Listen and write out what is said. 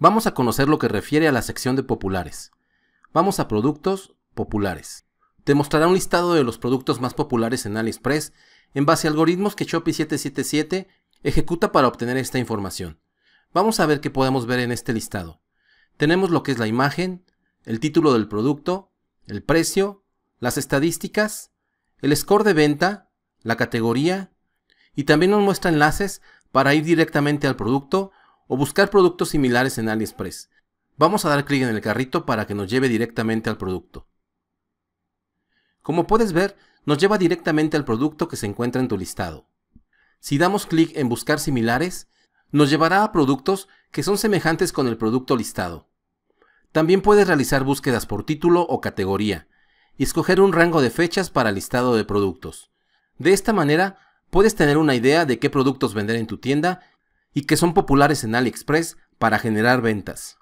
Vamos a conocer lo que refiere a la sección de populares. Vamos a productos populares. Te mostrará un listado de los productos más populares en AliExpress en base a algoritmos que Shopee 777 ejecuta para obtener esta información. Vamos a ver qué podemos ver en este listado. Tenemos lo que es la imagen, el título del producto, el precio, las estadísticas, el score de venta, la categoría y también nos muestra enlaces para ir directamente al producto o buscar productos similares en AliExpress. Vamos a dar clic en el carrito para que nos lleve directamente al producto. Como puedes ver, nos lleva directamente al producto que se encuentra en tu listado. Si damos clic en buscar similares, nos llevará a productos que son semejantes con el producto listado. También puedes realizar búsquedas por título o categoría y escoger un rango de fechas para listado de productos. De esta manera, puedes tener una idea de qué productos vender en tu tienda y que son populares en AliExpress para generar ventas.